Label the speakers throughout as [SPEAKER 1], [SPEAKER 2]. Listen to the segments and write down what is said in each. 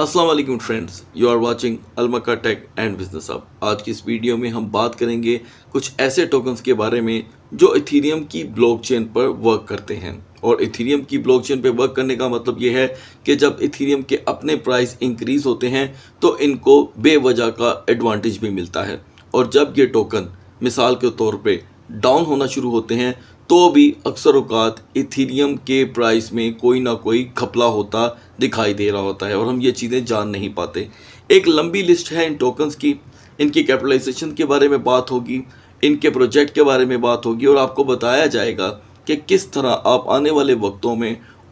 [SPEAKER 1] अस्सलाम वालेकुम friends you are watching अलमका टेक एंड बिजनेस अब आज की इस वीडियो में हम बात करेंगे कुछ ऐसे टोकन्स के बारे में जो इथीरियम की ब्लॉकचेन पर वर्क करते हैं और इथीरियम की ब्लॉकचेन पर वर्क करने का मतलब यह है कि जब इथीरियम के अपने प्राइस इंक्रीज होते हैं तो इनको बेवजह का एडवांटेज भी मिलता है और जब ये टोकन मिसाल के तौर पर डाउन होना शुरू होते हैं तो भी अक्सर अवकात इथीरियम के प्राइस में कोई ना कोई घपला होता दिखाई दे रहा होता है और हम ये चीज़ें जान नहीं पाते एक लंबी लिस्ट है इन टोकन्स की इनकी कैपिटलाइजेशन के बारे में बात होगी इनके प्रोजेक्ट के बारे में बात होगी और आपको बताया जाएगा कि किस तरह आप आने वाले वक्तों में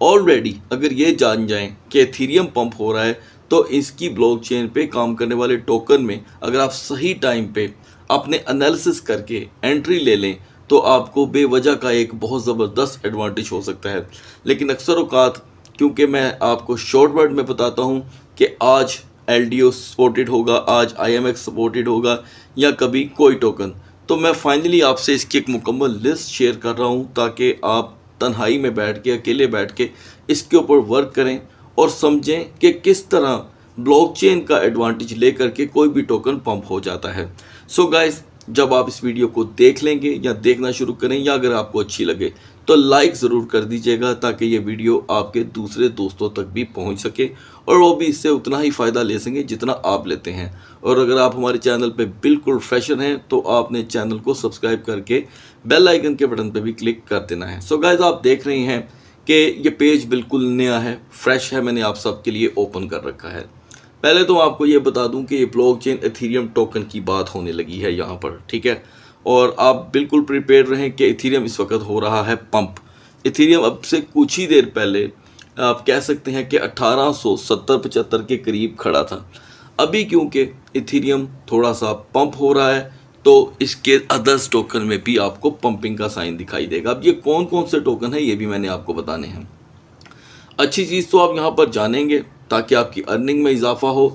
[SPEAKER 1] ऑलरेडी अगर ये जान जाएं कि थीरियम पंप हो रहा है तो इसकी ब्लॉकचेन पे काम करने वाले टोकन में अगर आप सही टाइम पे अपने एनालिसिस करके एंट्री ले लें तो आपको बेवजह का एक बहुत ज़बरदस्त एडवांटेज हो सकता है लेकिन अक्सर अवकात क्योंकि मैं आपको शॉर्ट वर्ड में बताता हूँ कि आज एल डी ओ सपोर्टेड होगा आज आई एम एक्स सपोर्टेड होगा या कभी कोई टोकन तो मैं फाइनली आपसे इसकी एक मुकम्मल लिस्ट शेयर कर रहा हूँ ताकि आप तन्हाई में बैठ के अकेले बैठ के इसके ऊपर वर्क करें और समझें कि किस तरह ब्लॉकचेन का एडवांटेज लेकर के कोई भी टोकन पंप हो जाता है सो so गाइस जब आप इस वीडियो को देख लेंगे या देखना शुरू करें या अगर आपको अच्छी लगे तो लाइक ज़रूर कर दीजिएगा ताकि ये वीडियो आपके दूसरे दोस्तों तक भी पहुंच सके और वो भी इससे उतना ही फ़ायदा ले सकें जितना आप लेते हैं और अगर आप हमारे चैनल पे बिल्कुल फ्रेशर हैं तो आपने चैनल को सब्सक्राइब करके बेल आइकन के बटन पे भी क्लिक कर देना है सो so गाइज आप देख रहे हैं कि ये पेज बिल्कुल नया है फ्रेश है मैंने आप सबके लिए ओपन कर रखा है पहले तो आपको ये बता दूं कि ब्लॉकचेन एथेरियम टोकन की बात होने लगी है यहाँ पर ठीक है और आप बिल्कुल प्रिपेयर रहें कि इथेरियम इस वक्त हो रहा है पंप इथेरियम अब से कुछ ही देर पहले आप कह सकते हैं कि अट्ठारह सौ सत्तर के करीब खड़ा था अभी क्योंकि इथीरियम थोड़ा सा पंप हो रहा है तो इसके अदर्स टोकन में भी आपको पंपिंग का साइन दिखाई देगा अब ये कौन कौन से टोकन है ये भी मैंने आपको बताने हैं अच्छी चीज़ तो आप यहाँ पर जानेंगे ताकि आपकी अर्निंग में इजाफा हो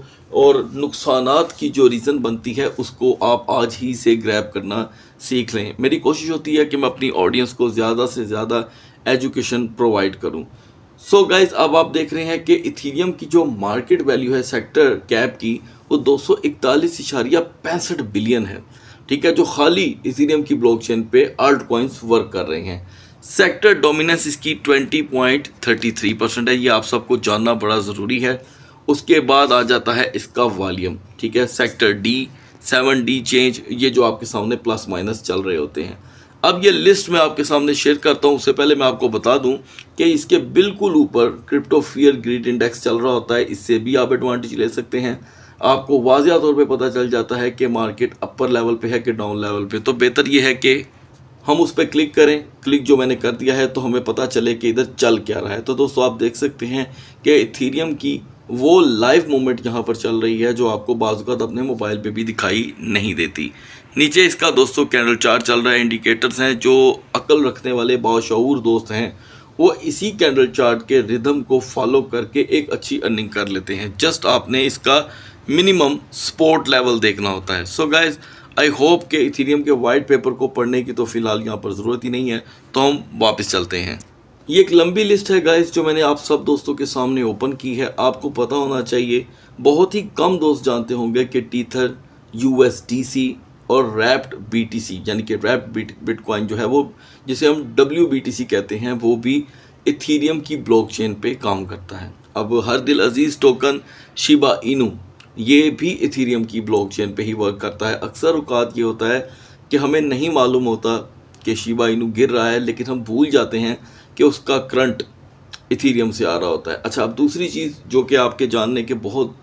[SPEAKER 1] और नुकसान की जो रीज़न बनती है उसको आप आज ही से ग्रैब करना सीख लें मेरी कोशिश होती है कि मैं अपनी ऑडियंस को ज़्यादा से ज़्यादा एजुकेशन प्रोवाइड करूं सो so गाइज अब आप देख रहे हैं कि इथीरियम की जो मार्केट वैल्यू है सेक्टर कैप की वो दो सौ इकतालीस इशारिया पैंसठ बिलियन है ठीक है जो खाली इथीरियम की ब्लॉकचेन पे आर्ट कोइंस वर्क कर रहे हैं सेक्टर डोमिनेंस इसकी 20.33 परसेंट है ये आप सबको जानना बड़ा ज़रूरी है उसके बाद आ जाता है इसका वॉल्यूम ठीक है sector D seven D change ये जो आपके सामने प्लस माइनस चल रहे होते हैं अब ये लिस्ट मैं आपके सामने शेयर करता हूँ उससे पहले मैं आपको बता दूँ कि इसके बिल्कुल ऊपर क्रिप्टोफियर ग्रीड इंडेक्स चल रहा होता है इससे भी आप एडवांटेज ले सकते हैं आपको वाजिया तौर पे पता चल जाता है कि मार्केट अपर लेवल पे है कि डाउन लेवल पे तो बेहतर ये है कि हम उस पर क्लिक करें क्लिक जो मैंने कर दिया है तो हमें पता चले कि इधर चल क्या रहा है तो दोस्तों आप देख सकते हैं कि इथीरियम की वो लाइव मोमेंट यहाँ पर चल रही है जो आपको बाजूकात अपने मोबाइल पे भी दिखाई नहीं देती नीचे इसका दोस्तों कैंडल चार्ट चल रहा है इंडिकेटर्स हैं जो अकल रखने वाले बाशूर दोस्त हैं वो इसी कैंडल चार्ट के रिदम को फॉलो करके एक अच्छी अर्निंग कर लेते हैं जस्ट आपने इसका मिनिमम स्पोर्ट लेवल देखना होता है so so guys I hope के इथीरियम के वाइट पेपर को पढ़ने की तो फ़िलहाल यहाँ पर ज़रूरत ही नहीं है तो हम वापस चलते हैं ये एक लंबी लिस्ट है गाइस जो मैंने आप सब दोस्तों के सामने ओपन की है आपको पता होना चाहिए बहुत ही कम दोस्त जानते होंगे कि टीथर यू और रैप्ड सी यानी कि रैप्ड बिटकॉइन जो है वो जिसे हम डब्ल्यू कहते हैं वो भी इथीरियम की ब्लॉक पे काम करता है अब हर दिल अजीज़ टोकन शिबा इनू ये भी इथीरियम की ब्लॉकचेन पे ही वर्क करता है अक्सर अवकात ये होता है कि हमें नहीं मालूम होता कि शिबा इनू गिर रहा है लेकिन हम भूल जाते हैं कि उसका करंट इथीरियम से आ रहा होता है अच्छा अब दूसरी चीज़ जो कि आपके जानने के बहुत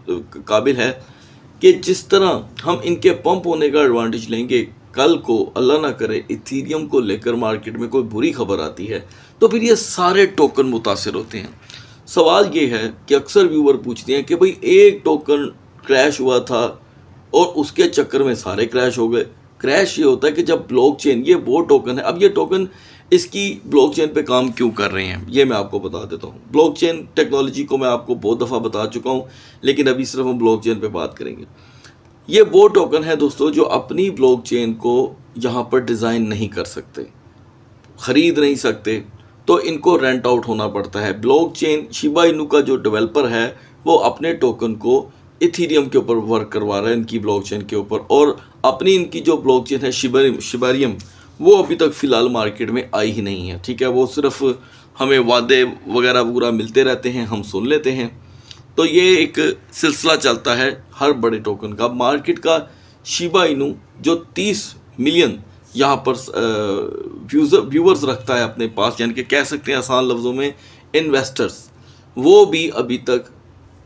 [SPEAKER 1] काबिल है कि जिस तरह हम इनके पंप होने का एडवांटेज लेंगे कल को अल्लाह ना करे इथीरियम को लेकर मार्केट में कोई बुरी खबर आती है तो फिर ये सारे टोकन मुतासर होते हैं सवाल ये है कि अक्सर व्यूवर पूछते हैं कि भाई एक टोकन क्रैश हुआ था और उसके चक्कर में सारे क्रैश हो गए क्रैश ये होता है कि जब ब्लॉकचेन ये वो टोकन है अब ये टोकन इसकी ब्लॉकचेन पे काम क्यों कर रहे हैं ये मैं आपको बता देता हूँ ब्लॉकचेन टेक्नोलॉजी को मैं आपको बहुत दफ़ा बता चुका हूँ लेकिन अभी सिर्फ हम ब्लॉकचेन पे बात करेंगे ये वो टोकन है दोस्तों जो अपनी ब्लॉकचेन को यहाँ पर डिज़ाइन नहीं कर सकते ख़रीद नहीं सकते तो इनको रेंट आउट होना पड़ता है चेन शिबा इनू का जो डिवेलपर है वो अपने टोकन को इथीरियम के ऊपर वर्क करवा रहा है इनकी ब्लॉकचेन के ऊपर और अपनी इनकी जो ब्लॉकचेन है शिबर शिबारियम वो अभी तक फ़िलहाल मार्केट में आई ही नहीं है ठीक है वो सिर्फ हमें वादे वगैरह वगैरह मिलते रहते हैं हम सुन लेते हैं तो ये एक सिलसिला चलता है हर बड़े टोकन का मार्केट का शिबा इनू जो 30 मिलियन यहाँ पर व्यूज़र रखता है अपने पास यानी कि कह सकते हैं आसान लफ्ज़ों में इन्वेस्टर्स वो भी अभी तक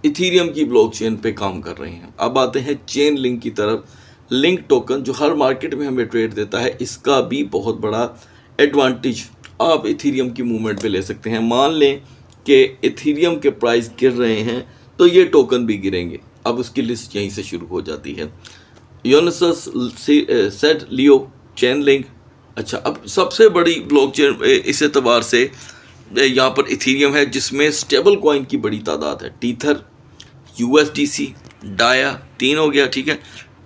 [SPEAKER 1] इथीरियम की ब्लॉकचेन पे काम कर रहे हैं अब आते हैं चेन लिंक की तरफ लिंक टोकन जो हर मार्केट में हमें ट्रेड देता है इसका भी बहुत बड़ा एडवांटेज आप इथीरियम की मूवमेंट पे ले सकते हैं मान लें कि इथीरियम के प्राइस गिर रहे हैं तो ये टोकन भी गिरेंगे अब उसकी लिस्ट यहीं से शुरू हो जाती है योनस सेट लियो चेन लिंक अच्छा अब सबसे बड़ी चेन इस एतबार से यहाँ पर इथीरियम है जिसमें स्टेबल कॉइन की बड़ी तादाद है Tether U S D C Dai तीन हो गया ठीक है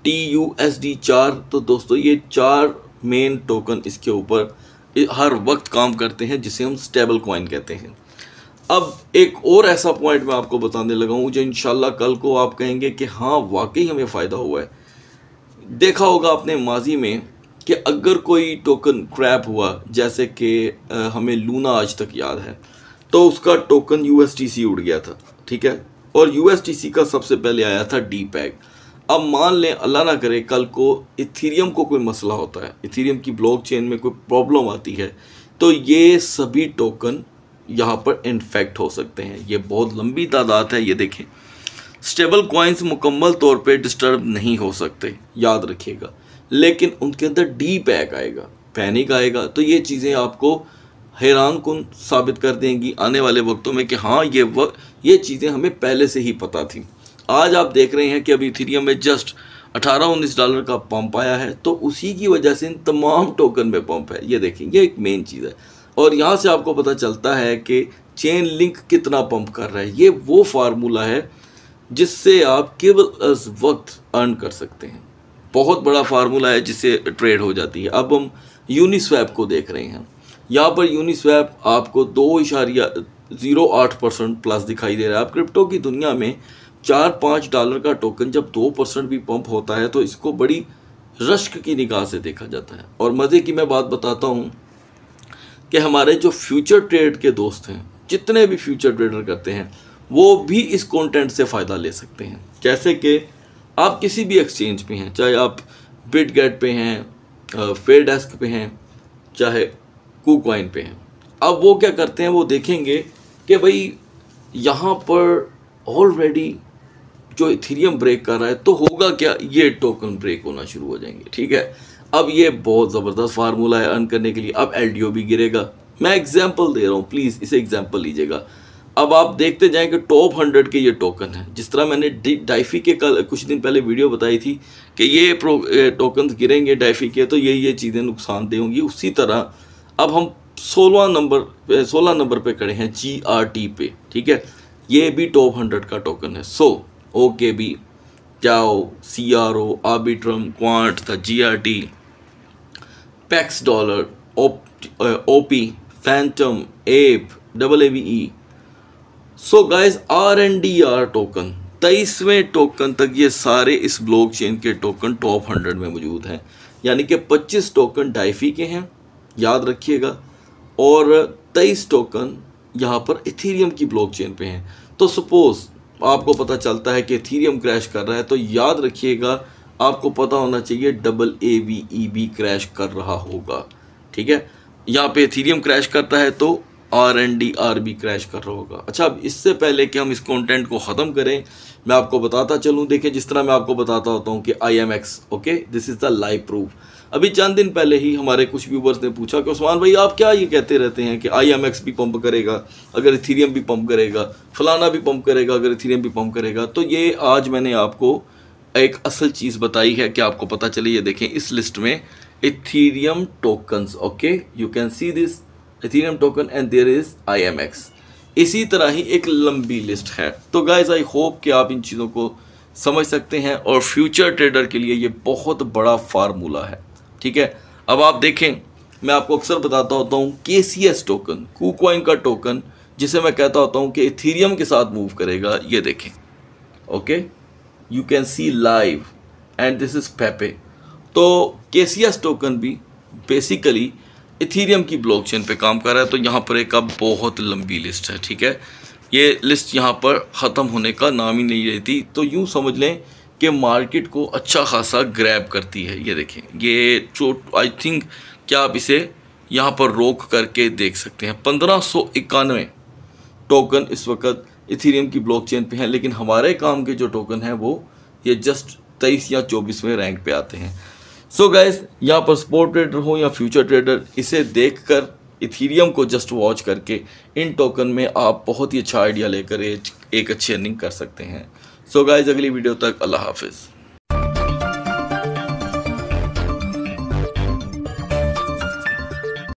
[SPEAKER 1] टी यू एस डी चार तो दोस्तों ये चार मेन टोकन इसके ऊपर हर वक्त काम करते हैं जिसे हम स्टेबल कॉइन कहते हैं अब एक और ऐसा पॉइंट मैं आपको बताने लगा हूँ जो इनशाला कल को आप कहेंगे कि हाँ वाकई हमें फ़ायदा हुआ है देखा होगा आपने माजी में कि अगर कोई टोकन क्रैप हुआ जैसे कि हमें लूना आज तक याद है तो उसका टोकन यू उड़ गया था ठीक है और यू का सबसे पहले आया था डी पैक अब मान लें अल्लाह ना करे कल को इथीरियम को कोई मसला होता है इथीरियम की ब्लॉकचेन में कोई प्रॉब्लम आती है तो ये सभी टोकन यहाँ पर इन्फेक्ट हो सकते हैं ये बहुत लंबी तादाद है ये देखें स्टेबल कॉइन्स मुकम्मल तौर पे डिस्टर्ब नहीं हो सकते याद रखिएगा लेकिन उनके अंदर डी पैक आएगा पैनिक आएगा तो ये चीज़ें आपको हैरान कन साबित कर देंगी आने वाले वक्तों में कि हाँ ये वक्त ये चीज़ें हमें पहले से ही पता थी आज आप देख रहे हैं कि अभी थीरियम में जस्ट 18-19 डॉलर का पंप आया है तो उसी की वजह से इन तमाम टोकन में पंप है ये देखें ये एक मेन चीज़ है और यहाँ से आपको पता चलता है कि चेन लिंक कितना पंप कर रहा है ये वो फार्मूला है जिससे आप केवल अस वक्त अर्न कर सकते हैं बहुत बड़ा फार्मूला है जिससे ट्रेड हो जाती है अब हम यूनिस्वैप को देख रहे हैं यहाँ पर यूनिस्वैप आपको दो इशारिया ज़ीरो आठ परसेंट प्लस दिखाई दे रहा है आप क्रिप्टो की दुनिया में चार पाँच डॉलर का टोकन जब दो परसेंट भी पंप होता है तो इसको बड़ी रश्क की निगाह से देखा जाता है और मज़े की मैं बात बताता हूँ कि हमारे जो फ्यूचर ट्रेड के दोस्त हैं जितने भी फ्यूचर ट्रेडर करते हैं वो भी इस कॉन्टेंट से फ़ायदा ले सकते हैं जैसे कि आप किसी भी एक्सचेंज पे हैं चाहे आप बिट गेट पे हैं फेड डेस्क पे हैं चाहे कुकवाइन पे हैं अब वो क्या करते हैं वो देखेंगे कि भाई यहाँ पर ऑलरेडी जो इथेरियम ब्रेक कर रहा है तो होगा क्या ये टोकन ब्रेक होना शुरू हो जाएंगे ठीक है अब ये बहुत ज़बरदस्त फार्मूला है अर्न करने के लिए अब एल भी गिरेगा मैं एग्जाम्पल दे रहा हूँ प्लीज़ इसे एग्जाम्पल लीजिएगा अब आप देखते जाएं कि टॉप हंड्रेड के ये टोकन हैं जिस तरह मैंने डाइफी के कल कुछ दिन पहले वीडियो बताई थी कि ये टोकन गिरेंगे डाइफी के तो ये ये चीज़ें नुकसानदेह होंगी उसी तरह अब हम सोलह नंबर सोलह नंबर पे खड़े हैं जी आर टी पे ठीक है ये भी टॉप हंड्रेड का टोकन है सो ओ के बी जाओ C R O Arbitrum Quant the G R T Pax dollar O P Fantom Ape double A V E so guys R N D R token तेईसवें token तक ये सारे इस blockchain के token top hundred में मौजूद हैं यानी कि 25 टोकन डाइफी के हैं याद रखिएगा और तेईस टोकन यहाँ पर इथीरियम की ब्लॉकचेन पे हैं तो सपोज़ आपको पता चलता है कि इथीरियम क्रैश कर रहा है तो याद रखिएगा आपको पता होना चाहिए double A B E B crash कर रहा होगा ठीक है यहाँ पे इथीरियम क्रैश करता है तो आर एन डी आर भी क्रैश कर रहा होगा अच्छा अब इससे पहले कि हम इस कंटेंट को ख़त्म करें मैं आपको बताता चलूँ देखें जिस तरह मैं आपको बताता होता हूँ कि I M X okay this is the live proof अभी चंद दिन पहले ही हमारे कुछ व्यूवर्स ने पूछा कि उस्मान भाई आप क्या ये कहते रहते हैं कि आई एम एक्स भी पम्प करेगा अगर इथीरियम भी पम्प करेगा फलाना भी पम्प करेगा अगर इथीरियम भी पम्प करेगा तो ये आज मैंने आपको एक असल चीज़ बताई है कि आपको पता चले ये देखें इस लिस्ट में Ethereum tokens okay you can see this Ethereum token and there is I M X इसी तरह ही एक लंबी लिस्ट है तो गाइज आई होप कि आप इन चीज़ों को समझ सकते हैं और फ्यूचर ट्रेडर के लिए ये बहुत बड़ा फार्मूला है ठीक है अब आप देखें मैं आपको अक्सर बताता होता हूँ K C S token KuCoin का टोकन जिसे मैं कहता होता हूँ कि इथीरियम के साथ मूव करेगा ये देखें okay you can see live and this is Pepe तो के सी एस टोकन भी बेसिकली इथीरियम की ब्लॉकचेन पे काम कर रहा है तो यहाँ पर एक अब बहुत लंबी लिस्ट है ठीक है ये लिस्ट यहाँ पर ख़त्म होने का नाम ही नहीं रहती तो यूँ समझ लें कि मार्केट को अच्छा खासा ग्रैब करती है ये देखें ये आई थिंक क्या आप इसे यहाँ पर रोक करके देख सकते हैं पंद्रह सौ इक्यानवे टोकन इस वक्त इथीरियम की ब्लॉकचेन पे हैं लेकिन हमारे काम के जो टोकन हैं वो ये जस्ट तेईस या चौबीसवें रैंक पे आते हैं सो गैस यहाँ पर स्पोर्ट ट्रेडर हो या फ्यूचर ट्रेडर इसे देख कर इथीरियम को जस्ट वॉच करके इन टोकन में आप बहुत ही अच्छा आइडिया लेकर एक अच्छी अर्निंग कर सकते हैं सो so गाइज अगली वीडियो तक अल्लाह हाफिज़